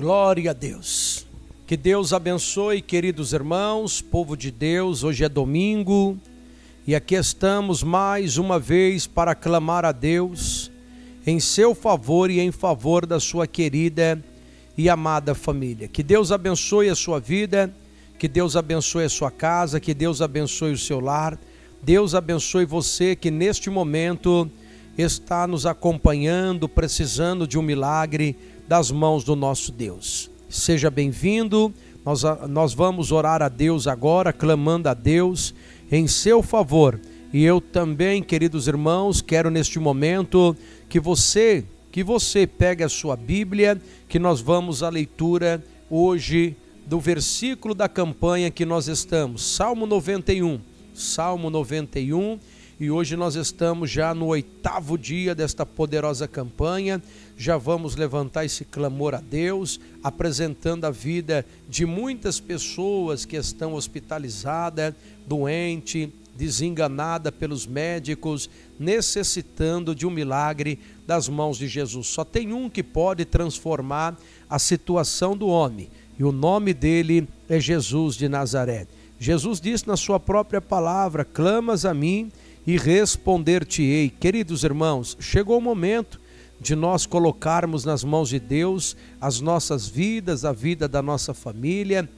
Glória a Deus. Que Deus abençoe, queridos irmãos, povo de Deus. Hoje é domingo e aqui estamos mais uma vez para clamar a Deus em seu favor e em favor da sua querida e amada família. Que Deus abençoe a sua vida, que Deus abençoe a sua casa, que Deus abençoe o seu lar. Deus abençoe você que neste momento está nos acompanhando, precisando de um milagre, das mãos do nosso Deus. Seja bem-vindo, nós, nós vamos orar a Deus agora, clamando a Deus em seu favor. E eu também, queridos irmãos, quero neste momento que você, que você pegue a sua Bíblia, que nós vamos à leitura hoje do versículo da campanha que nós estamos, Salmo 91. Salmo 91 e hoje nós estamos já no oitavo dia desta poderosa campanha. Já vamos levantar esse clamor a Deus, apresentando a vida de muitas pessoas que estão hospitalizadas, doente, desenganada pelos médicos, necessitando de um milagre das mãos de Jesus. Só tem um que pode transformar a situação do homem, e o nome dele é Jesus de Nazaré. Jesus disse na sua própria palavra: Clamas a mim e responder-te-ei. Queridos irmãos, chegou o momento de nós colocarmos nas mãos de Deus as nossas vidas, a vida da nossa família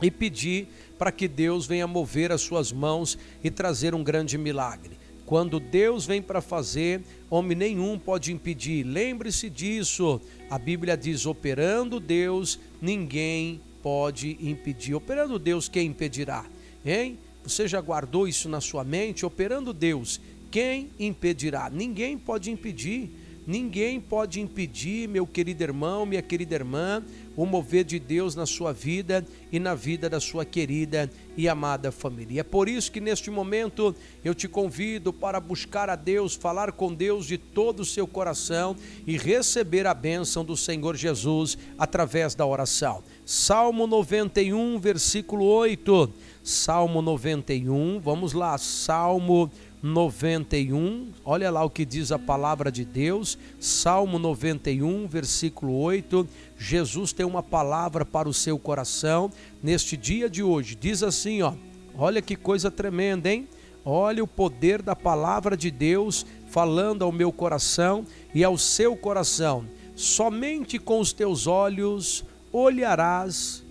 e pedir para que Deus venha mover as suas mãos e trazer um grande milagre. Quando Deus vem para fazer, homem nenhum pode impedir. Lembre-se disso. A Bíblia diz: operando Deus, ninguém pode impedir. Operando Deus, quem impedirá? Hein? Você já guardou isso na sua mente? Operando Deus, quem impedirá? Ninguém pode impedir Ninguém pode impedir, meu querido irmão, minha querida irmã, o mover de Deus na sua vida e na vida da sua querida e amada família. E é por isso que neste momento eu te convido para buscar a Deus, falar com Deus de todo o seu coração e receber a bênção do Senhor Jesus através da oração. Salmo 91, versículo 8. Salmo 91, vamos lá, Salmo 91. 91, olha lá o que diz a palavra de Deus, Salmo 91, versículo 8. Jesus tem uma palavra para o seu coração neste dia de hoje. Diz assim, ó, olha que coisa tremenda, hein? Olha o poder da palavra de Deus falando ao meu coração e ao seu coração. Somente com os teus olhos olharás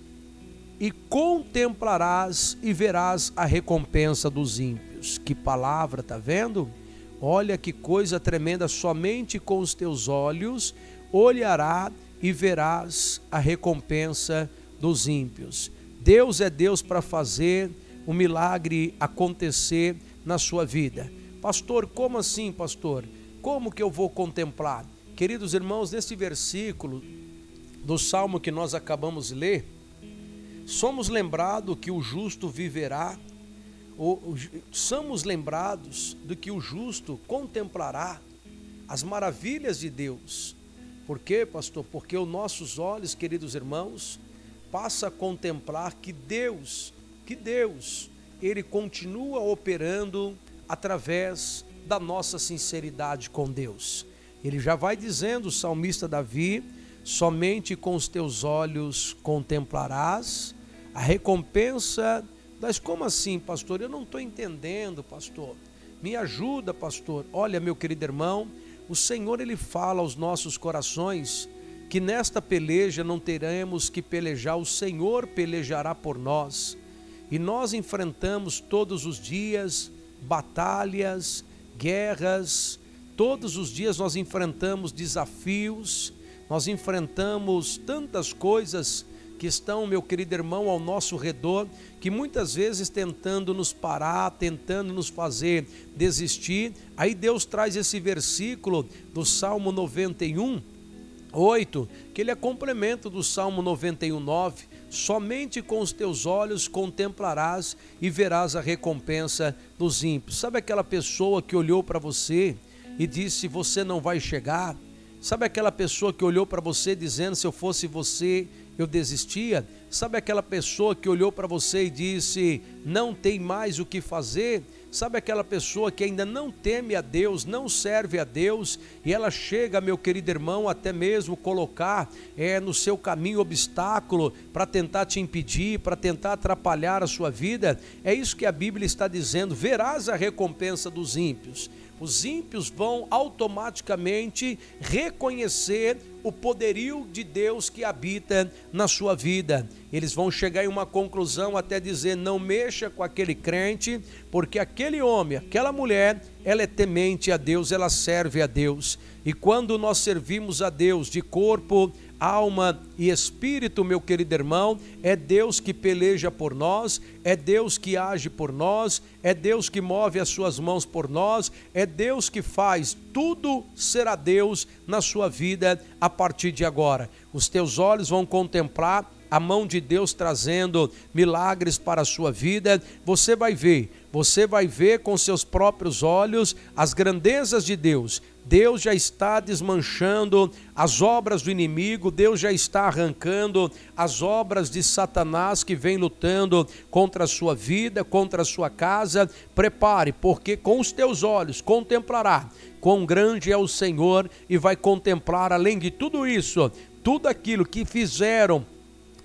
e contemplarás e verás a recompensa dos ímpios. Que palavra, tá vendo? Olha que coisa tremenda, somente com os teus olhos olhará e verás a recompensa dos ímpios. Deus é Deus para fazer o um milagre acontecer na sua vida. Pastor, como assim, pastor? Como que eu vou contemplar? Queridos irmãos, nesse versículo do salmo que nós acabamos de ler, Somos lembrados que o justo viverá, ou, somos lembrados de que o justo contemplará as maravilhas de Deus. Por quê, pastor? Porque os nossos olhos, queridos irmãos, passa a contemplar que Deus, que Deus, ele continua operando através da nossa sinceridade com Deus. Ele já vai dizendo, o salmista Davi, somente com os teus olhos contemplarás a recompensa das. Como assim, pastor? Eu não estou entendendo, pastor. Me ajuda, pastor. Olha, meu querido irmão, o Senhor ele fala aos nossos corações que nesta peleja não teremos que pelejar, o Senhor pelejará por nós. E nós enfrentamos todos os dias batalhas, guerras, todos os dias nós enfrentamos desafios, nós enfrentamos tantas coisas que estão, meu querido irmão, ao nosso redor, que muitas vezes tentando nos parar, tentando nos fazer desistir. Aí Deus traz esse versículo do Salmo 91, 8, que ele é complemento do Salmo 91, 9. Somente com os teus olhos contemplarás e verás a recompensa dos ímpios. Sabe aquela pessoa que olhou para você e disse: Você não vai chegar? Sabe aquela pessoa que olhou para você dizendo: se eu fosse você, eu desistia? Sabe aquela pessoa que olhou para você e disse: não tem mais o que fazer? Sabe aquela pessoa que ainda não teme a Deus, não serve a Deus, e ela chega, meu querido irmão, até mesmo colocar é, no seu caminho obstáculo para tentar te impedir, para tentar atrapalhar a sua vida? É isso que a Bíblia está dizendo: verás a recompensa dos ímpios os ímpios vão automaticamente reconhecer o poderio de Deus que habita na sua vida. Eles vão chegar em uma conclusão até dizer: não mexa com aquele crente, porque aquele homem, aquela mulher, ela é temente a Deus, ela serve a Deus. E quando nós servimos a Deus de corpo, alma e espírito, meu querido irmão, é Deus que peleja por nós, é Deus que age por nós, é Deus que move as suas mãos por nós, é Deus que faz. Tudo será Deus na sua vida a partir de agora. Os teus olhos vão contemplar a mão de Deus trazendo milagres para a sua vida, você vai ver, você vai ver com seus próprios olhos as grandezas de Deus Deus já está desmanchando as obras do inimigo, Deus já está arrancando as obras de Satanás que vem lutando contra a sua vida, contra a sua casa. Prepare, porque com os teus olhos contemplará quão grande é o Senhor e vai contemplar, além de tudo isso, tudo aquilo que fizeram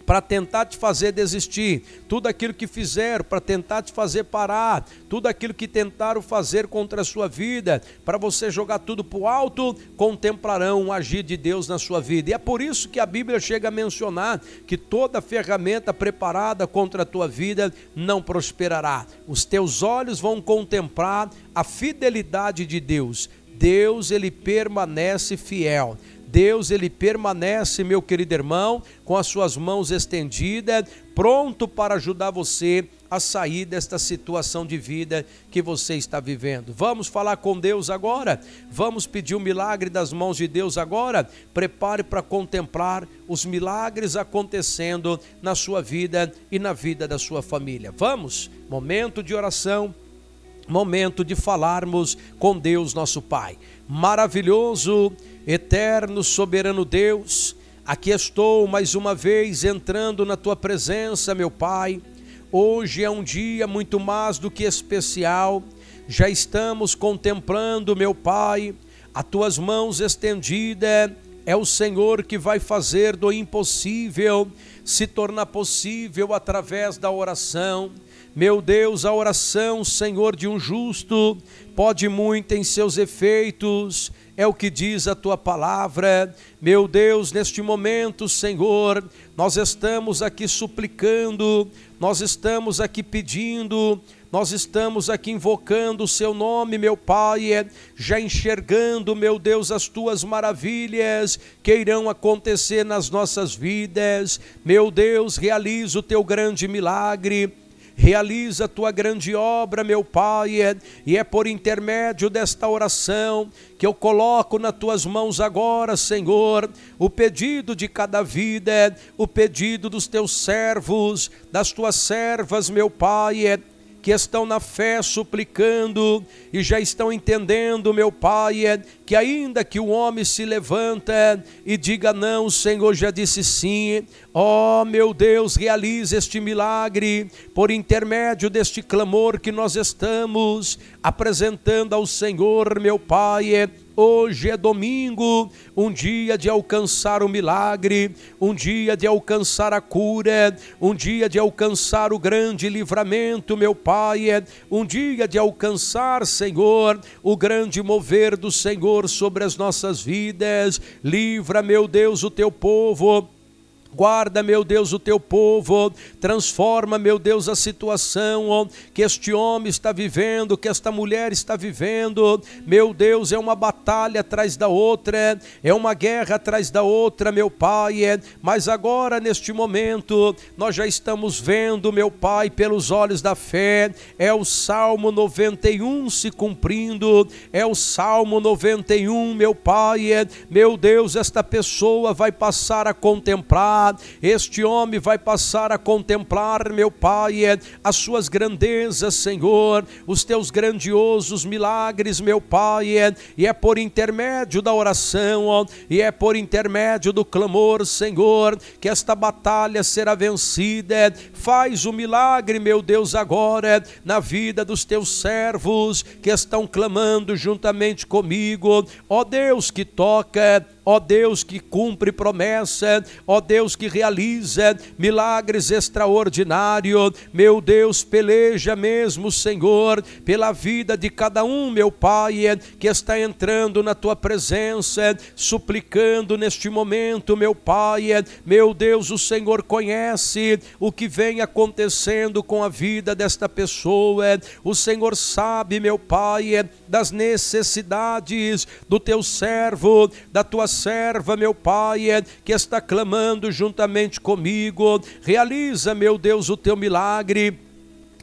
para tentar te fazer desistir, tudo aquilo que fizeram para tentar te fazer parar, tudo aquilo que tentaram fazer contra a sua vida, para você jogar tudo para o alto, contemplarão o agir de Deus na sua vida. E é por isso que a Bíblia chega a mencionar que toda ferramenta preparada contra a tua vida não prosperará. Os teus olhos vão contemplar a fidelidade de Deus. Deus ele permanece fiel. Deus ele permanece, meu querido irmão, com as suas mãos estendidas, pronto para ajudar você a sair desta situação de vida que você está vivendo. Vamos falar com Deus agora? Vamos pedir o um milagre das mãos de Deus agora? Prepare para contemplar os milagres acontecendo na sua vida e na vida da sua família. Vamos? Momento de oração momento de falarmos com Deus nosso Pai. Maravilhoso Eterno soberano Deus, aqui estou mais uma vez entrando na tua presença, meu Pai. Hoje é um dia muito mais do que especial. Já estamos contemplando, meu Pai, as tuas mãos estendidas é o Senhor que vai fazer do impossível se tornar possível através da oração. Meu Deus, a oração, Senhor, de um justo pode muito em seus efeitos, é o que diz a tua palavra. Meu Deus, neste momento, Senhor, nós estamos aqui suplicando, nós estamos aqui pedindo nós estamos aqui invocando o seu nome, meu Pai, é, já enxergando, meu Deus, as tuas maravilhas que irão acontecer nas nossas vidas. Meu Deus, realiza o teu grande milagre realiza a tua grande obra, meu Pai, é, e é por intermédio desta oração que eu coloco nas tuas mãos agora, Senhor, o pedido de cada vida, o pedido dos teus servos, das tuas servas, meu Pai, é, que estão na fé suplicando e já estão entendendo, meu Pai, é que ainda que o homem se levanta e diga não, o Senhor já disse sim. Ó oh, meu Deus, realize este milagre por intermédio deste clamor que nós estamos apresentando ao Senhor, meu Pai é Hoje é domingo, um dia de alcançar o milagre, um dia de alcançar a cura, um dia de alcançar o grande livramento, meu Pai, é um dia de alcançar, Senhor, o grande mover do Senhor sobre as nossas vidas. Livra, meu Deus, o teu povo Guarda, meu Deus, o teu povo, transforma, meu Deus, a situação que este homem está vivendo, que esta mulher está vivendo. Meu Deus, é uma batalha atrás da outra, é uma guerra atrás da outra, meu Pai. É. Mas agora, neste momento, nós já estamos vendo, meu Pai, pelos olhos da fé, é o Salmo 91 se cumprindo, é o Salmo 91, meu Pai. É. Meu Deus, esta pessoa vai passar a contemplar este homem vai passar a contemplar, meu Pai, é, as suas grandezas, Senhor, os teus grandiosos milagres, meu Pai, é, e é por intermédio da oração, e é por intermédio do clamor, Senhor, que esta batalha será vencida. É, faz o milagre, meu Deus, agora na vida dos teus servos que estão clamando juntamente comigo. Ó Deus que toca ó Deus que cumpre promessa, ó Deus que realiza milagres extraordinários, meu Deus, peleja mesmo, Senhor, pela vida de cada um, meu Pai, que está entrando na tua presença, suplicando neste momento, meu Pai, meu Deus, o Senhor conhece o que vem acontecendo com a vida desta pessoa, o Senhor sabe, meu Pai, das necessidades do teu servo, da tua serva, meu Pai, é, que está clamando juntamente comigo. Realiza, meu Deus, o teu milagre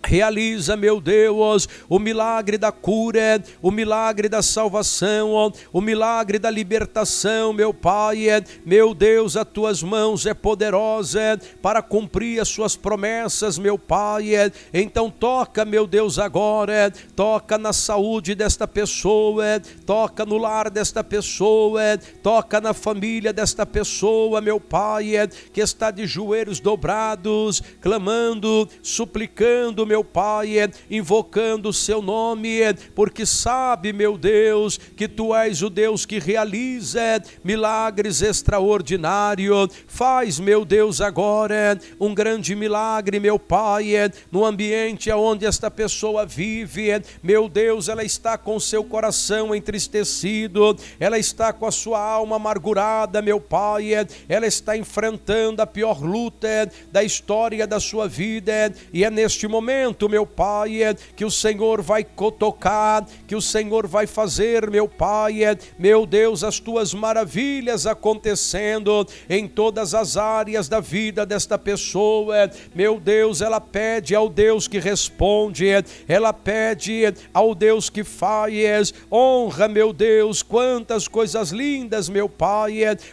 Realiza, meu Deus, o milagre da cura, o milagre da salvação, o milagre da libertação, meu Pai. É, meu Deus, as tuas mãos é poderosa é, para cumprir as suas promessas, meu Pai. É. Então toca, meu Deus, agora, toca na saúde desta pessoa, toca no lar desta pessoa, toca na família desta pessoa, meu Pai, que está de joelhos dobrados, clamando, suplicando, meu meu Pai, é, invocando o seu nome, é, porque sabe, meu Deus, que tu és o Deus que realiza é, milagres extraordinários. Faz, meu Deus, agora um grande milagre, meu Pai, no ambiente onde esta pessoa vive. Meu Deus, ela está com seu coração entristecido, ela está com a sua alma amargurada, meu Pai, ela está enfrentando a pior luta da história da sua vida, e é neste momento momento, meu Pai, é que o Senhor vai tocar, que o Senhor vai fazer, meu Pai, é, meu Deus, as tuas maravilhas acontecendo em todas as áreas da vida desta pessoa. É, meu Deus, ela pede ao Deus que responde, ela pede ao Deus que faz. Honra, meu Deus, quantas coisas lindas, meu Pai.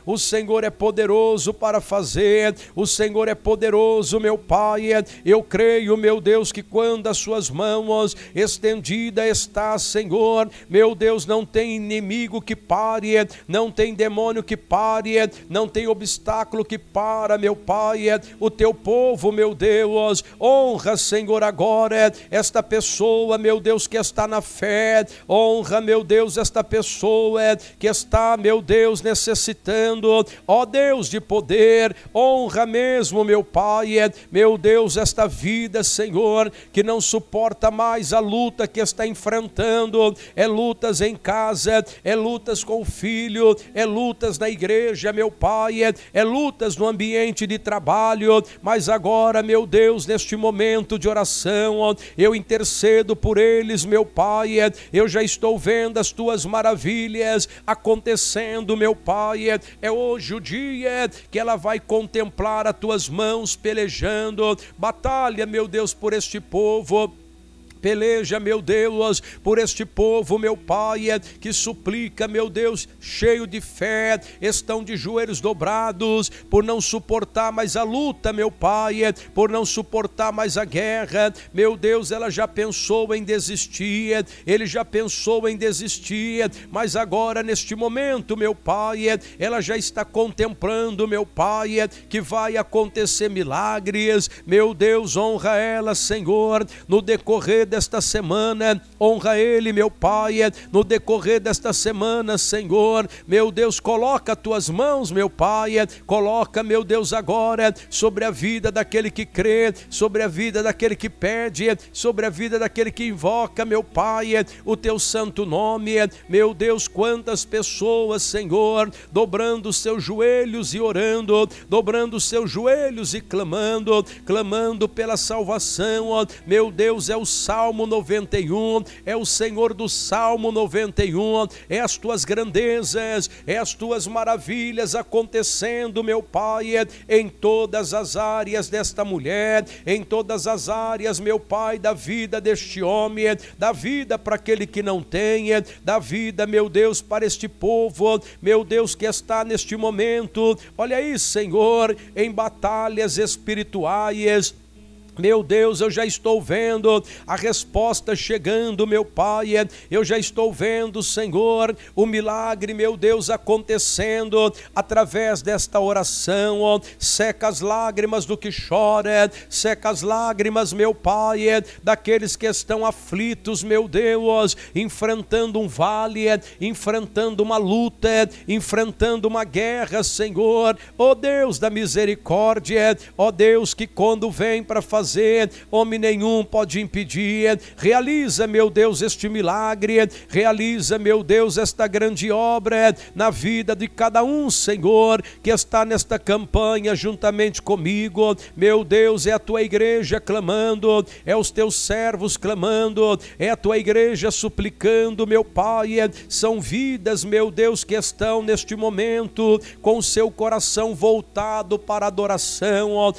O Senhor é poderoso para fazer, o Senhor é poderoso, meu Pai. Eu creio, meu Deus, que que quando as suas mãos estendida está, Senhor, meu Deus, não tem inimigo que pare, não tem demônio que pare, não tem obstáculo que para, meu Pai, o teu povo, meu Deus, honra, Senhor, agora esta pessoa, meu Deus, que está na fé, honra, meu Deus, esta pessoa que está, meu Deus, necessitando, ó Deus de poder, honra mesmo, meu Pai, meu Deus, esta vida, Senhor Senhor, que não suporta mais a luta que está enfrentando, é lutas em casa, é lutas com o filho, é lutas na igreja, meu Pai, é, é lutas no ambiente de trabalho, mas agora, meu Deus, neste momento de oração, eu intercedo por eles, meu Pai, é, eu já estou vendo as tuas maravilhas acontecendo, meu Pai, é, é hoje o dia que ela vai contemplar as tuas mãos pelejando, batalha, meu Deus, por este este povo Peleja, meu Deus, por este povo, meu Pai, é que suplica, meu Deus, cheio de fé, estão de joelhos dobrados, por não suportar mais a luta, meu Pai, é, por não suportar mais a guerra, meu Deus, ela já pensou em desistir, é, ele já pensou em desistir, mas agora, neste momento, meu Pai, ela já está contemplando, meu Pai, que vai acontecer milagres, meu Deus, honra ela, Senhor, no decorrer desta semana, honra ele, meu Pai, é, no decorrer desta semana, Senhor, meu Deus, coloca tuas mãos, meu Pai, é, coloca, meu Deus, agora é, sobre a vida daquele que crê, sobre a vida daquele que pede, sobre a vida daquele que invoca, meu Pai, o teu santo nome, meu Deus, quantas pessoas, Senhor, dobrando seus joelhos e orando, dobrando seus joelhos e clamando, clamando pela salvação, meu Deus, é o salvo Salmo 91, é o Senhor do Salmo 91, é as tuas grandezas, é as tuas maravilhas acontecendo, meu Pai, em todas as áreas desta mulher, em todas as áreas, meu Pai, da vida deste homem, da vida para aquele que não tem, da vida, meu Deus, para este povo, meu Deus, que está neste momento, olha aí, Senhor, em batalhas espirituais, meu Deus, eu já estou vendo a resposta chegando, meu Pai. Eu já estou vendo, Senhor, o milagre, meu Deus, acontecendo através desta oração. Seca as lágrimas do que chora, seca as lágrimas, meu Pai, daqueles que estão aflitos, meu Deus, enfrentando um vale, enfrentando uma luta, enfrentando uma guerra, Senhor. Ó oh Deus da misericórdia, ó oh Deus que quando vem para fazer fazer, homem nenhum pode impedir. Realiza, meu Deus, este milagre, realiza, meu Deus, esta grande obra na vida de cada um, Senhor, que está nesta campanha juntamente comigo. Meu Deus, é a tua igreja clamando, é os teus servos clamando, é a tua igreja suplicando, meu Pai. São vidas, meu Deus, que estão neste momento com seu coração voltado para a adoração. Ó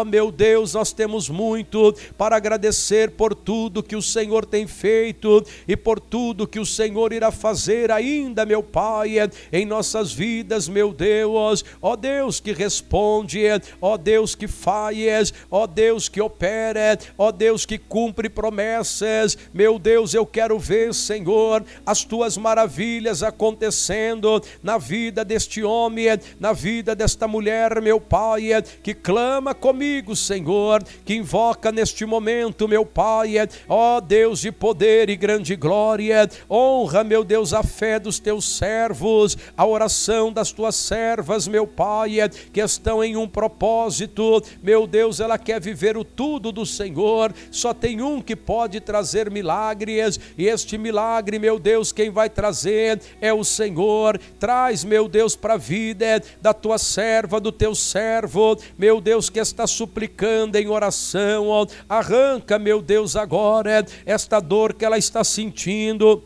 oh, meu Deus, nós temos temos muito para agradecer por tudo que o Senhor tem feito e por tudo que o Senhor irá fazer ainda, meu Pai, em nossas vidas, meu Deus. Ó Deus que responde, ó Deus que faz, ó Deus que opera, ó Deus que cumpre promessas. Meu Deus, eu quero ver, Senhor, as tuas maravilhas acontecendo na vida deste homem, na vida desta mulher, meu Pai, que clama comigo, Senhor, que invoca neste momento, meu Pai, é, ó Deus de poder e grande glória, honra, meu Deus, a fé dos teus servos, a oração das tuas servas, meu Pai, é, que estão em um propósito, meu Deus, ela quer viver o tudo do Senhor, só tem um que pode trazer milagres, e este milagre, meu Deus, quem vai trazer é o Senhor, traz, meu Deus, para a vida é, da tua serva, do teu servo, meu Deus, que está suplicando em oração coração, ó, arranca, meu Deus, agora esta dor que ela está sentindo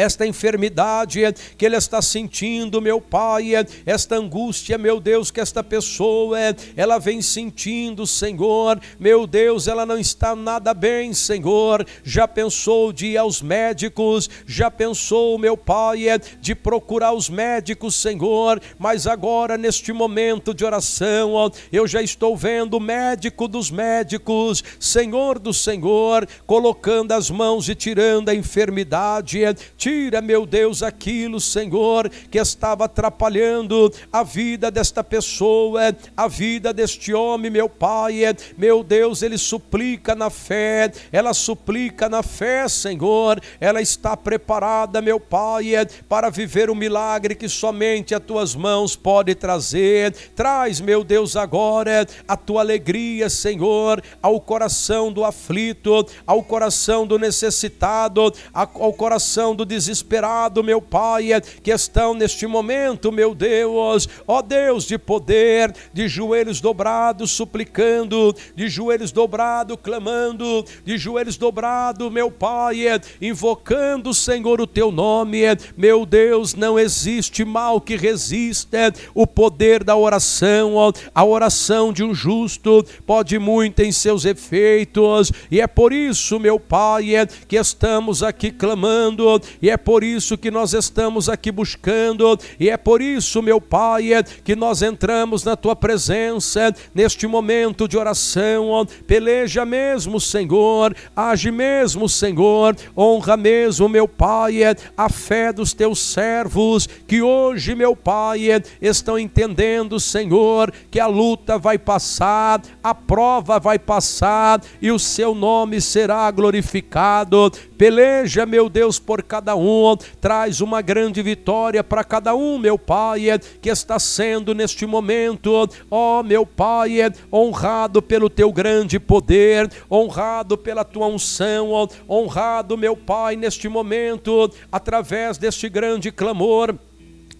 esta enfermidade que ele está sentindo, meu Pai, esta angústia, meu Deus, que esta pessoa ela vem sentindo, Senhor, meu Deus, ela não está nada bem, Senhor. Já pensou de ir aos médicos, já pensou, meu Pai, de procurar os médicos, Senhor, mas agora neste momento de oração, eu já estou vendo o médico dos médicos, Senhor do Senhor, colocando as mãos e tirando a enfermidade Tira, meu Deus, aquilo, Senhor, que estava atrapalhando a vida desta pessoa, a vida deste homem, meu Pai. Meu Deus, ele suplica na fé, ela suplica na fé, Senhor. Ela está preparada, meu Pai, para viver o milagre que somente as tuas mãos podem trazer. Traz, meu Deus, agora a tua alegria, Senhor, ao coração do aflito, ao coração do necessitado, ao coração do desesperado, meu Pai, é que estão neste momento, meu Deus, ó Deus de poder, de joelhos dobrados, suplicando, de joelhos dobrados, clamando, de joelhos dobrados, meu Pai, é invocando, Senhor, o teu nome, é, meu Deus, não existe mal que resista, o poder da oração, a oração de um justo pode muito em seus efeitos, e é por isso, meu Pai, que estamos aqui clamando e é por isso que nós estamos aqui buscando, e é por isso, meu Pai, que nós entramos na tua presença neste momento de oração. Peleja mesmo, Senhor, age mesmo, Senhor, honra mesmo, meu Pai, a fé dos teus servos que hoje, meu Pai, estão entendendo, Senhor, que a luta vai passar, a prova vai passar e o seu nome será glorificado. Peleja, meu Deus, por cada cada um, traz uma grande vitória para cada um, meu Pai, é, que está sendo neste momento, ó meu Pai, é, honrado pelo teu grande poder, honrado pela tua unção, honrado, meu Pai, neste momento, através deste grande clamor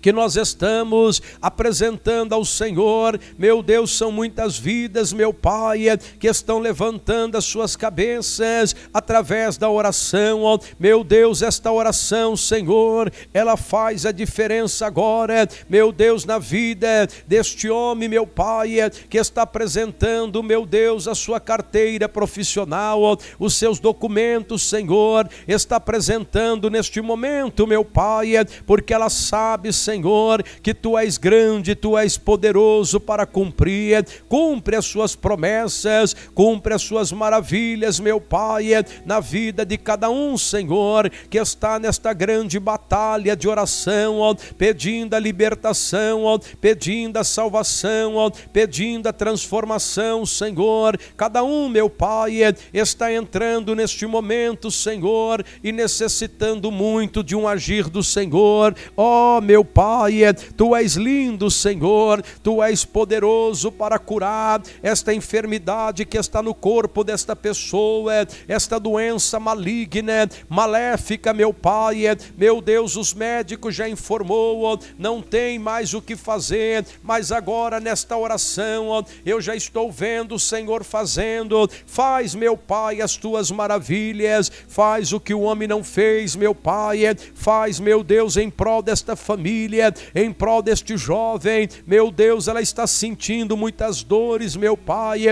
que nós estamos apresentando ao Senhor. Meu Deus, são muitas vidas, meu Pai, é, que estão levantando as suas cabeças através da oração. Meu Deus, esta oração, Senhor, ela faz a diferença agora, é, meu Deus, na vida deste homem, meu Pai, é, que está apresentando, meu Deus, a sua carteira profissional, os seus documentos, Senhor, está apresentando neste momento, meu Pai, porque ela sabe, Senhor Senhor, que tu és grande, tu és poderoso para cumprir, cumpre as suas promessas, cumpre as suas maravilhas, meu Pai, na vida de cada um, Senhor, que está nesta grande batalha de oração, ó, pedindo a libertação, ó, pedindo a salvação, ó, pedindo a transformação, Senhor. Cada um, meu Pai, está entrando neste momento, Senhor, e necessitando muito de um agir do Senhor. Ó, meu Pai, Pai, é, tu és lindo, Senhor, tu és poderoso para curar esta enfermidade que está no corpo desta pessoa, esta doença maligna, maléfica, meu Pai. É, meu Deus, os médicos já informou, não tem mais o que fazer, mas agora nesta oração eu já estou vendo o Senhor fazendo. Faz, meu Pai, as tuas maravilhas, faz o que o homem não fez, meu Pai, é, faz, meu Deus, em prol desta família família, em prol deste jovem. Meu Deus, ela está sentindo muitas dores, meu Pai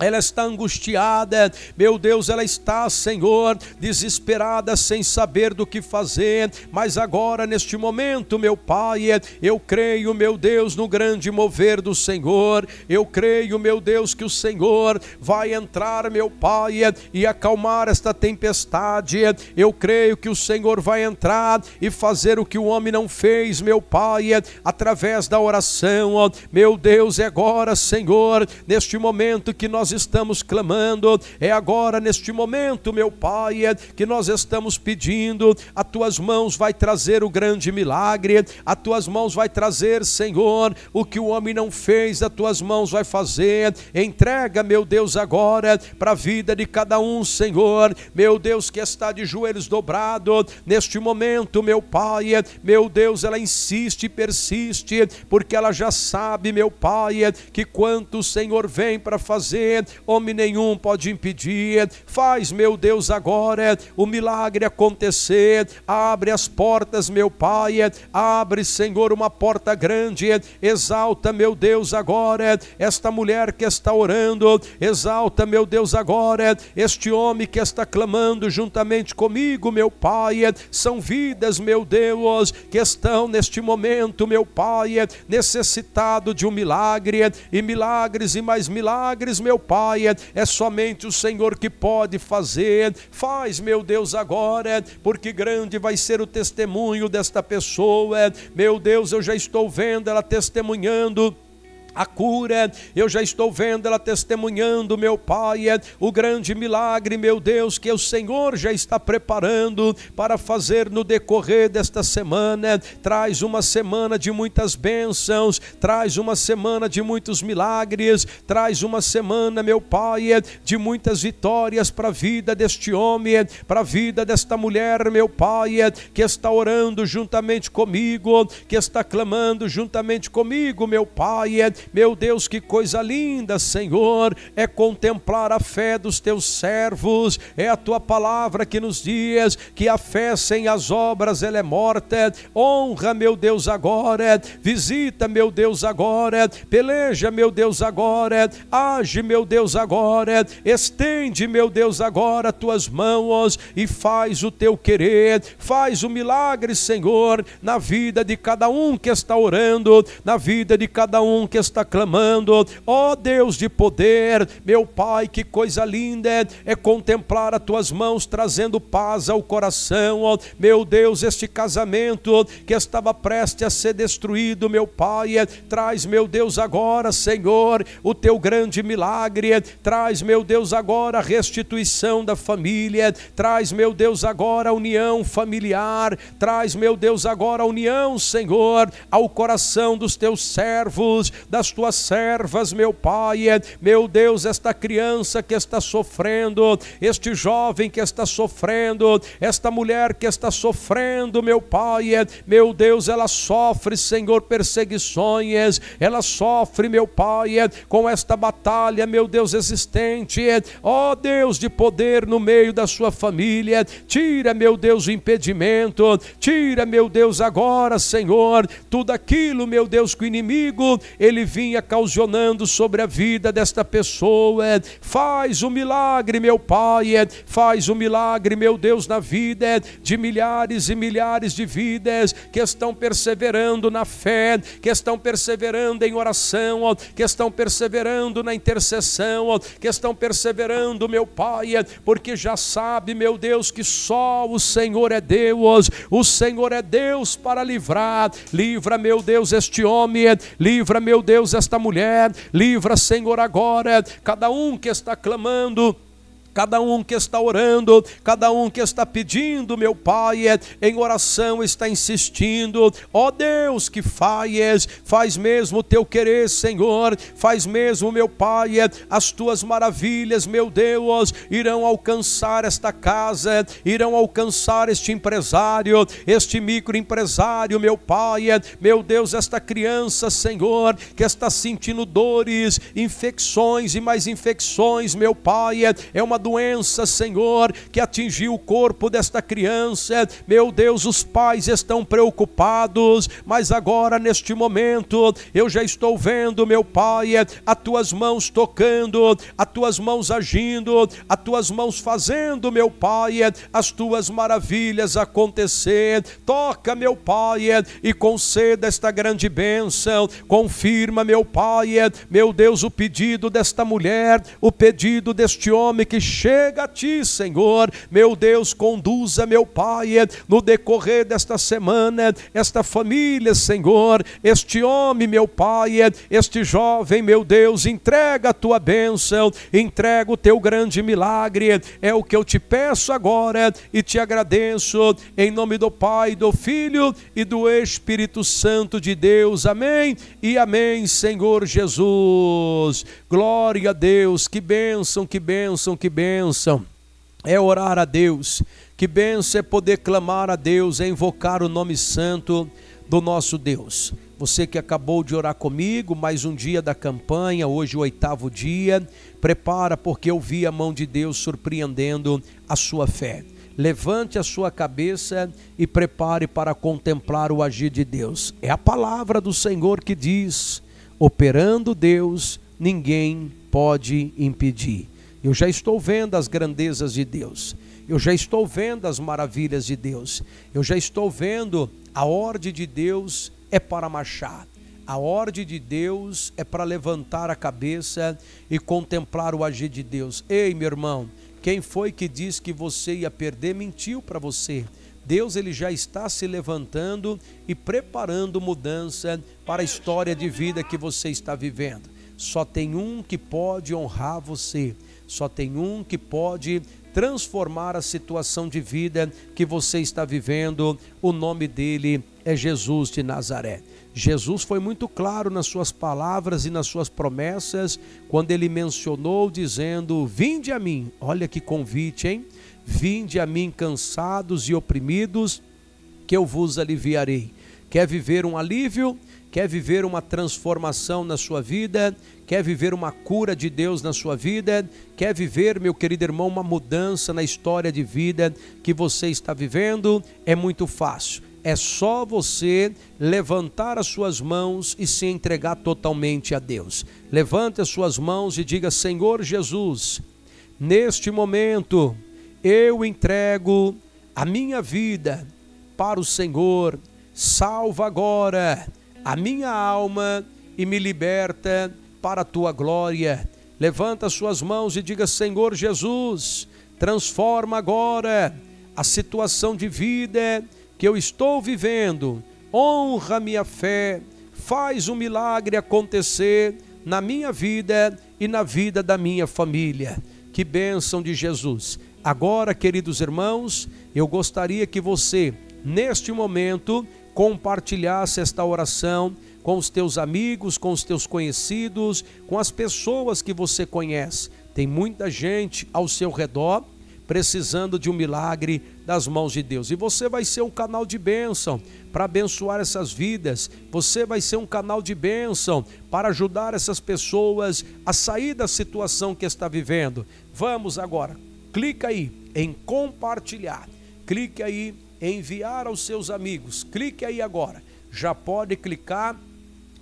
ela está angustiada, meu Deus, ela está, Senhor, desesperada, sem saber do que fazer, mas agora, neste momento, meu Pai, eu creio, meu Deus, no grande mover do Senhor, eu creio, meu Deus, que o Senhor vai entrar, meu Pai, e acalmar esta tempestade, eu creio que o Senhor vai entrar e fazer o que o homem não fez, meu Pai, através da oração, meu Deus, e é agora, Senhor, neste momento que nós nós estamos clamando, é agora neste momento, meu Pai, é que nós estamos pedindo, a tuas mãos vai trazer o grande milagre, a tuas mãos vai trazer, Senhor, o que o homem não fez, a tuas mãos vai fazer. Entrega, meu Deus, agora para a vida de cada um, Senhor, meu Deus, que está de joelhos dobrado neste momento, meu Pai, é, meu Deus, ela insiste e persiste, porque ela já sabe, meu Pai, é, que quanto o Senhor vem para fazer homem nenhum pode impedir. Faz, meu Deus, agora o milagre acontecer. Abre as portas, meu Pai. Abre, Senhor, uma porta grande. Exalta, meu Deus, agora esta mulher que está orando. Exalta, meu Deus, agora este homem que está clamando juntamente comigo, meu Pai. São vidas, meu Deus, que estão neste momento, meu Pai, necessitado de um milagre e milagres e mais milagres, meu Pai, é, é somente o Senhor que pode fazer. Faz, meu Deus, agora, porque grande vai ser o testemunho desta pessoa. Meu Deus, eu já estou vendo ela testemunhando a cura, eu já estou vendo ela testemunhando, meu Pai, é o grande milagre, meu Deus, que o Senhor já está preparando para fazer no decorrer desta semana. Traz uma semana de muitas bênçãos, traz uma semana de muitos milagres, traz uma semana, meu Pai, é de muitas vitórias para a vida deste homem, é para a vida desta mulher, meu Pai, que está orando juntamente comigo, que está clamando juntamente comigo, meu Pai meu Deus, que coisa linda, Senhor, é contemplar a fé dos teus servos, é a tua palavra que nos diz que a fé sem as obras ela é morta. Honra, meu Deus, agora, visita, meu Deus, agora, peleja, meu Deus, agora, age, meu Deus, agora, estende, meu Deus, agora tuas mãos e faz o teu querer, faz o milagre, Senhor, na vida de cada um que está orando, na vida de cada um que está está clamando, ó oh Deus de poder, meu Pai, que coisa linda é, é contemplar as tuas mãos trazendo paz ao coração, meu Deus, este casamento que estava prestes a ser destruído, meu Pai, é, traz, meu Deus, agora, Senhor, o teu grande milagre, é, traz, meu Deus, agora a restituição da família, traz, meu Deus, agora a união familiar, traz, meu Deus, agora a união, Senhor, ao coração dos teus servos, da das tuas servas, meu Pai, é, meu Deus, esta criança que está sofrendo, este jovem que está sofrendo, esta mulher que está sofrendo, meu Pai, é, meu Deus, ela sofre, Senhor, perseguições, ela sofre, meu Pai, é, com esta batalha, meu Deus, existente, ó oh, Deus de poder no meio da sua família, tira, meu Deus, o impedimento, tira, meu Deus, agora, Senhor, tudo aquilo, meu Deus, que o inimigo ele vinha causionando sobre a vida desta pessoa. É, faz um milagre, meu Pai, é, faz um milagre, meu Deus, na vida é, de milhares e milhares de vidas que estão perseverando na fé, que estão perseverando em oração, que estão perseverando na intercessão, que estão perseverando, meu Pai, porque já sabe, meu Deus, que só o Senhor é Deus, o Senhor é Deus para livrar. Livra, meu Deus, este homem, livra, meu Deus Deus esta mulher, livra, Senhor, agora cada um que está clamando. Cada um que está orando, cada um que está pedindo, meu Pai, é, em oração está insistindo, ó Deus que faz, faz mesmo o teu querer, Senhor, faz mesmo, meu Pai, é, as tuas maravilhas, meu Deus, irão alcançar esta casa, irão alcançar este empresário, este microempresário, meu Pai, é, meu Deus, esta criança, Senhor, que está sentindo dores, infecções e mais infecções, meu Pai, é uma doença, Senhor, que atingiu o corpo desta criança. Meu Deus, os pais estão preocupados, mas agora, neste momento, eu já estou vendo, meu Pai, as tuas mãos tocando, as tuas mãos agindo, as tuas mãos fazendo, meu Pai, as tuas maravilhas acontecer. Toca, meu Pai, e conceda esta grande bênção. Confirma, meu Pai, meu Deus, o pedido desta mulher, o pedido deste homem que Chega a ti, Senhor, meu Deus, conduza, meu Pai, eh, no decorrer desta semana, eh, esta família, Senhor, este homem, meu Pai, eh, este jovem, meu Deus, entrega a tua bênção, entrega o teu grande milagre, é o que eu te peço agora e te agradeço, em nome do Pai, do Filho e do Espírito Santo de Deus, amém e amém, Senhor Jesus, glória a Deus, que bênção, que bênção, que bênção bênção é orar a Deus, que bênção é poder clamar a Deus, é invocar o nome santo do nosso Deus. Você que acabou de orar comigo, mais um dia da campanha, hoje o oitavo dia, prepara porque eu vi a mão de Deus surpreendendo a sua fé. Levante a sua cabeça e prepare para contemplar o agir de Deus. É a palavra do Senhor que diz: operando Deus, ninguém pode impedir. Eu já estou vendo as grandezas de Deus. Eu já estou vendo as maravilhas de Deus. Eu já estou vendo a ordem de Deus é para marchar. A ordem de Deus é para levantar a cabeça e contemplar o agir de Deus. Ei, meu irmão, quem foi que disse que você ia perder mentiu para você. Deus ele já está se levantando e preparando mudança para a história de vida que você está vivendo. Só tem um que pode honrar você só tem um que pode transformar a situação de vida que você está vivendo. O nome dele é Jesus de Nazaré. Jesus foi muito claro nas suas palavras e nas suas promessas quando ele mencionou dizendo: "Vinde a mim". Olha que convite, hein? "Vinde a mim cansados e oprimidos, que eu vos aliviarei". Quer viver um alívio? quer viver uma transformação na sua vida, quer viver uma cura de Deus na sua vida, quer viver, meu querido irmão, uma mudança na história de vida que você está vivendo, é muito fácil. É só você levantar as suas mãos e se entregar totalmente a Deus. Levante as suas mãos e diga: Senhor Jesus, neste momento eu entrego a minha vida para o Senhor. Salva agora a minha alma e me liberta para a tua glória. Levanta suas mãos e diga: Senhor Jesus, transforma agora a situação de vida que eu estou vivendo. Honra minha fé, faz um milagre acontecer na minha vida e na vida da minha família. Que bênção de Jesus. Agora, queridos irmãos, eu gostaria que você, neste momento, compartilhasse esta oração com os teus amigos, com os teus conhecidos, com as pessoas que você conhece. Tem muita gente ao seu redor precisando de um milagre das mãos de Deus. E você vai ser um canal de bênção para abençoar essas vidas. Você vai ser um canal de bênção para ajudar essas pessoas a sair da situação que está vivendo. Vamos agora. Clica aí em compartilhar. Clique aí enviar aos seus amigos. Clique aí agora. Já pode clicar,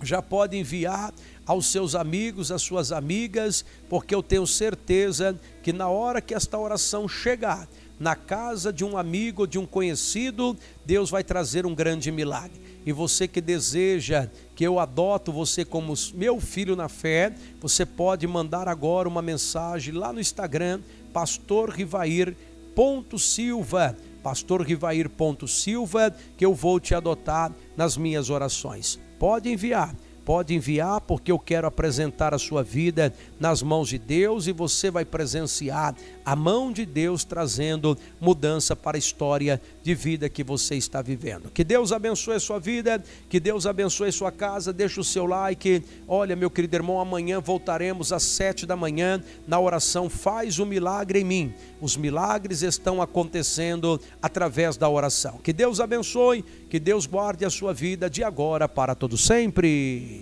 já pode enviar aos seus amigos, às suas amigas, porque eu tenho certeza que na hora que esta oração chegar na casa de um amigo, de um conhecido, Deus vai trazer um grande milagre. E você que deseja que eu adoto você como meu filho na fé, você pode mandar agora uma mensagem lá no Instagram, Pastor Rivair. Ponto Silva pastor Rivair Silva, que eu vou te adotar nas minhas orações. Pode enviar Pode enviar, porque eu quero apresentar a sua vida nas mãos de Deus e você vai presenciar a mão de Deus trazendo mudança para a história de vida que você está vivendo. Que Deus abençoe a sua vida, que Deus abençoe a sua casa. Deixe o seu like. Olha, meu querido irmão, amanhã voltaremos às sete da manhã na oração Faz o um Milagre em mim. Os milagres estão acontecendo através da oração. Que Deus abençoe, que Deus guarde a sua vida de agora para todo sempre.